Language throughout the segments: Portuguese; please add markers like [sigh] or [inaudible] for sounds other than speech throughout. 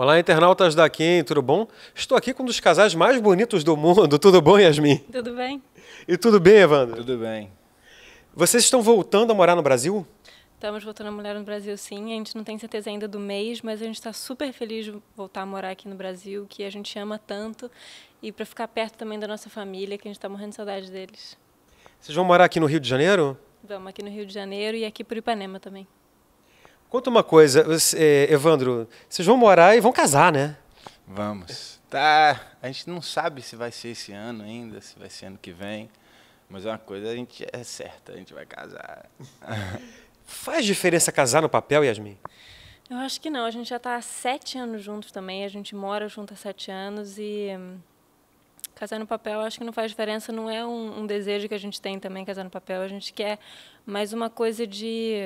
Olá, internautas da Kim, tudo bom? Estou aqui com um dos casais mais bonitos do mundo. [laughs] Tudo bom, Yasmin? Tudo bem. E tudo bem, Evandro? Tudo bem. Vocês estão voltando a morar no Brasil? Estamos voltando a morar no Brasil, sim. A gente não tem certeza ainda do mês, mas a gente está super feliz de voltar a morar aqui no Brasil, que a gente ama tanto, e para ficar perto também da nossa família, que a gente está morrendo de saudade deles. Vocês vão morar aqui no Rio de Janeiro? Vamos, aqui no Rio de Janeiro e aqui por Ipanema também. Conta uma coisa, é, Evandro, vocês vão morar e vão casar, né? Vamos. Tá, a gente não sabe se vai ser esse ano ainda, se vai ser ano que vem, mas é uma coisa a gente é certa, a gente vai casar. [laughs] Faz diferença casar no papel, Yasmin? Eu acho que não. A gente já está sete anos juntos também. A gente mora junto há sete anos e casar no papel acho que não faz diferença. Não é um, um, desejo que a gente tem também casar no papel. A gente quer mais uma coisa de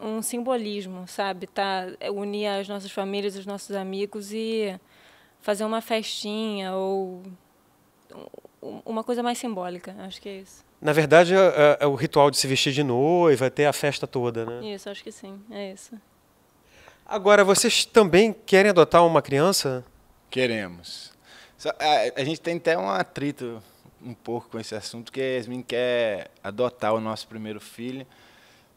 um simbolismo, sabe? Tá, é unir as nossas famílias, os nossos amigos e fazer uma festinha ou uma coisa mais simbólica. Acho que é isso. Na verdade, é, é, é o ritual de se vestir de noiva, vai é ter a festa toda, né? Isso, acho que sim. É isso. Agora, vocês também querem adotar uma criança? Queremos. A, a gente tem até um atrito um pouco com esse assunto, porque a Yasmin quer adotar o nosso primeiro filho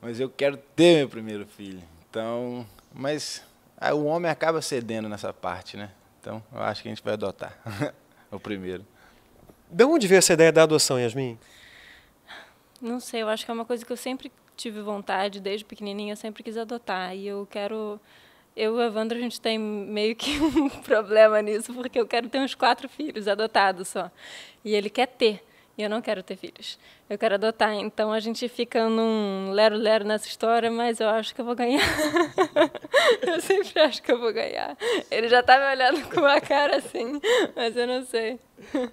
mas eu quero ter meu primeiro filho. Então, mas aí, ah, o homem acaba cedendo nessa parte, né? Então, eu acho que a gente vai adotar [laughs] o primeiro. De onde veio essa ideia da adoção, Yasmin? Não sei, eu acho que é uma coisa que eu sempre tive vontade, desde pequenininha, eu sempre quis adotar. E eu quero. Eu e o Evandro, a gente tem meio que [laughs] um problema nisso, porque eu quero ter uns quatro filhos adotados só. E ele quer ter. E eu não quero ter filhos. Eu quero adotar. Então a gente fica num lero-lero nessa história, mas eu acho que eu vou ganhar. [laughs] eu sempre acho que eu vou ganhar. Ele já tá me olhando com uma cara assim, mas eu não sei.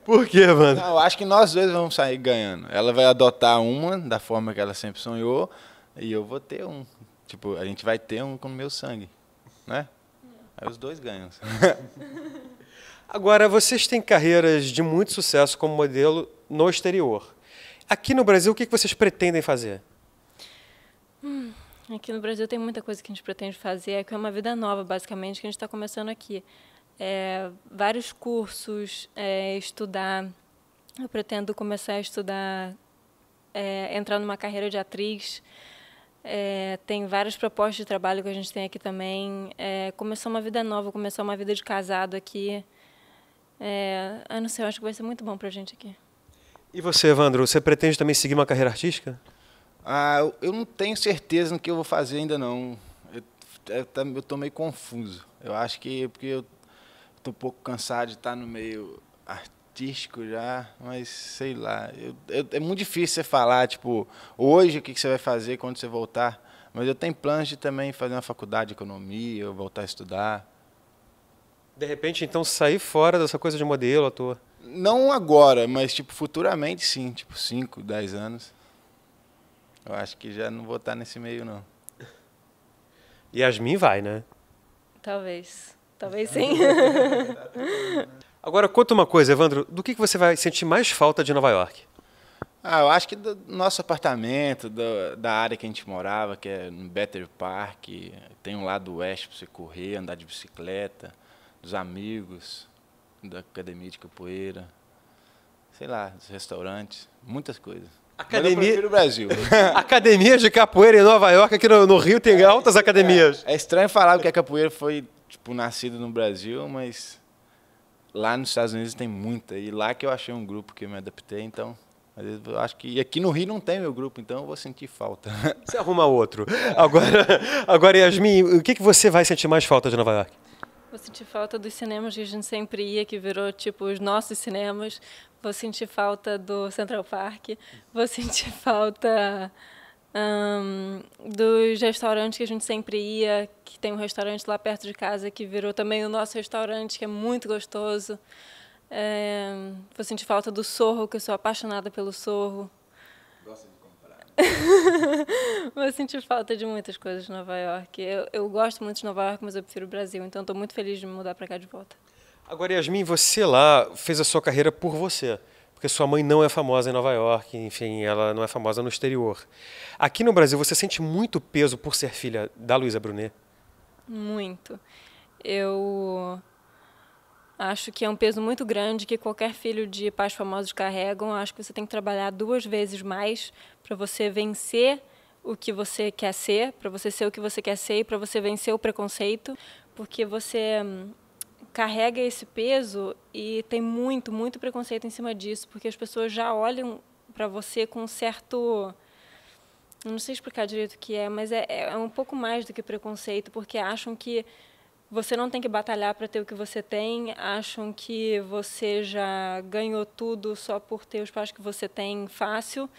Por quê, mano? Não, eu acho que nós dois vamos sair ganhando. Ela vai adotar uma da forma que ela sempre sonhou e eu vou ter um. Tipo, a gente vai ter um com o meu sangue, né? Aí os dois ganham. [laughs] Agora, vocês têm carreiras de muito sucesso como modelo no exterior. Aqui no Brasil, o que vocês pretendem fazer? Hum, aqui no Brasil tem muita coisa que a gente pretende fazer. É é uma vida nova, basicamente, que a gente está começando aqui. É, vários cursos, é, estudar. Eu pretendo começar a estudar, é, entrar numa carreira de atriz. É, tem várias propostas de trabalho que a gente tem aqui também. É, começou uma vida nova, começou uma vida de casado aqui. É, eu não sei, eu acho que vai ser muito bom para a gente aqui. E você, Evandro, você pretende também seguir uma carreira artística? Ah, eu não tenho certeza no que eu vou fazer ainda não. Eu, é, tá, estou tô meio confuso. Eu acho que porque eu tô um pouco cansado de estar tá no meio artístico já, mas sei lá. Eu, eu, é muito difícil você falar, tipo, hoje o que, que você vai fazer quando você voltar. Mas eu tenho planos de também fazer uma faculdade de economia, eu voltar a estudar. De repente, então, sair fora dessa coisa de modelo, ator. Não agora, mas tipo, futuramente sim, tipo 5, 10 anos. Eu acho que já não vou estar nesse meio, não. Yasmin vai, né? Talvez. Talvez sim. [laughs] Agora conta uma coisa, Evandro, do que você vai sentir mais falta de Nova York? Ah, eu acho que do nosso apartamento, do, da área que a gente morava, que é no Better Park, tem um lado oeste para você correr, andar de bicicleta, dos amigos da academia de capoeira, sei lá, dos restaurantes, muitas coisas. Academia do Brasil. [laughs] academia de capoeira em Nova York, aqui no, no Rio tem é, altas academias. É, é, estranho falar que a capoeira foi tipo nascida no Brasil, mas lá nos Estados Unidos tem muita e lá que eu achei um grupo que eu me adaptei, então às vezes eu acho que e aqui no Rio não tem meu grupo, então eu vou sentir falta. Você arruma outro. Agora, [laughs] agora Yasmin, o que que você vai sentir mais falta de Nova York? Vou sentir falta dos cinemas que a gente sempre ia, que virou tipo os nossos cinemas. Vou sentir falta do Central Park. Vou sentir [laughs] falta um, dos restaurantes que a gente sempre ia, que tem um restaurante lá perto de casa que virou também o nosso restaurante, que é muito gostoso. É, vou sentir falta do sorro, que eu sou apaixonada pelo sorro mas [laughs] senti falta de muitas coisas de Nova York. Eu, eu, gosto muito de Nova York, mas eu prefiro o Brasil. Então estou muito feliz de me mudar para cá de volta. Agora, Yasmin, você lá fez a sua carreira por você. Porque sua mãe não é famosa em Nova York, enfim, ela não é famosa no exterior. Aqui no Brasil, você sente muito peso por ser filha da Luísa Brunet? Muito. Eu Acho que é um peso muito grande que qualquer filho de pais famosos carregam. Acho que você tem que trabalhar duas vezes mais para você vencer o que você quer ser, para você ser o que você quer ser e para você vencer o preconceito, porque você hum, carrega esse peso e tem muito, muito preconceito em cima disso, porque as pessoas já olham para você com um certo não sei explicar direito o que é, mas é, é um pouco mais do que preconceito, porque acham que você não tem que batalhar para ter o que você tem, acham que você já ganhou tudo só por ter os pais que você tem fácil.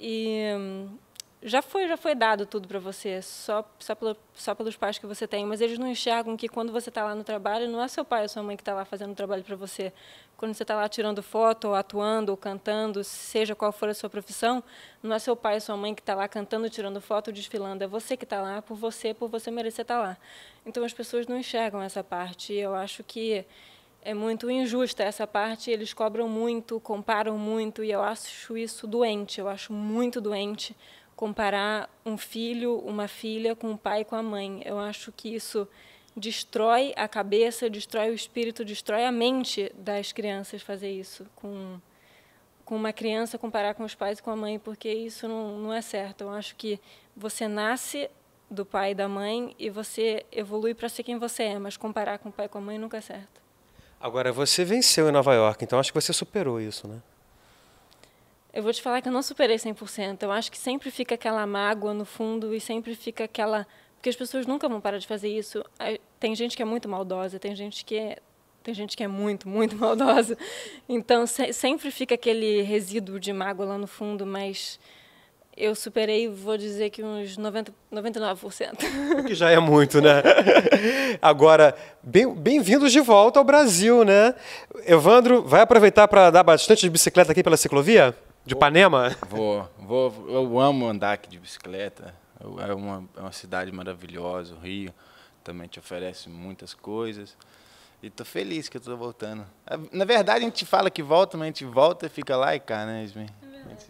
E hum, já foi já foi dado tudo para você só só, pelo, só pelos pais que você tem mas eles não enxergam que quando você está lá no trabalho não é seu pai ou sua mãe que está lá fazendo o trabalho para você quando você está lá tirando foto ou atuando ou cantando seja qual for a sua profissão não é seu pai ou sua mãe que está lá cantando tirando foto desfilando é você que está lá por você por você merecer estar tá lá então as pessoas não enxergam essa parte e eu acho que é muito injusta essa parte, eles cobram muito, comparam muito, e eu acho isso doente, eu acho muito doente, comparar um filho, uma filha com o pai e com a mãe. Eu acho que isso destrói a cabeça, destrói o espírito, destrói a mente das crianças fazer isso com com uma criança comparar com os pais e com a mãe, porque isso não, não é certo. Eu acho que você nasce do pai e da mãe e você evolui para ser quem você é, mas comparar com o pai e com a mãe nunca é certo. Agora, você venceu em Nova York, então acho que você superou isso, né? Eu vou te falar que eu não superei 100%. Eu acho que sempre fica aquela mágoa no fundo e sempre fica aquela. Porque as pessoas nunca vão parar de fazer isso. Tem gente que é muito maldosa, tem gente que é. Tem gente que é muito, muito [laughs] maldosa. Então, se... sempre fica aquele resíduo de mágoa lá no fundo, mas eu superei, vou dizer que uns 90, 99%. Que já é muito, né? [laughs] Agora, bem-vindos bem de volta ao Brasil, né? Evandro, vai aproveitar para dar bastante de bicicleta aqui pela ciclovia? De Ipanema? Vou, vou. Eu amo andar aqui de bicicleta. É uma, é uma cidade maravilhosa, o Rio também te oferece muitas coisas. E tô feliz que eu tô voltando. É, na verdade, a gente fala que volta, mas a gente volta e fica lá e cá, né, Yasmin? É verdade.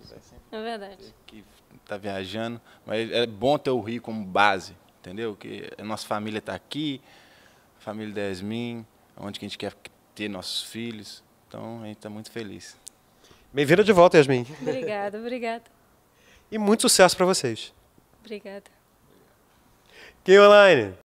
É verdade. Que tá viajando. Mas é bom ter o Rio como base, entendeu? Que a nossa família tá aqui, a família da Yasmin, onde que a gente quer ter nossos filhos. Então, a gente tá muito feliz. Bem-vinda de volta, Yasmin. Obrigada, obrigada. E muito sucesso para vocês. Obrigada. Quem é online?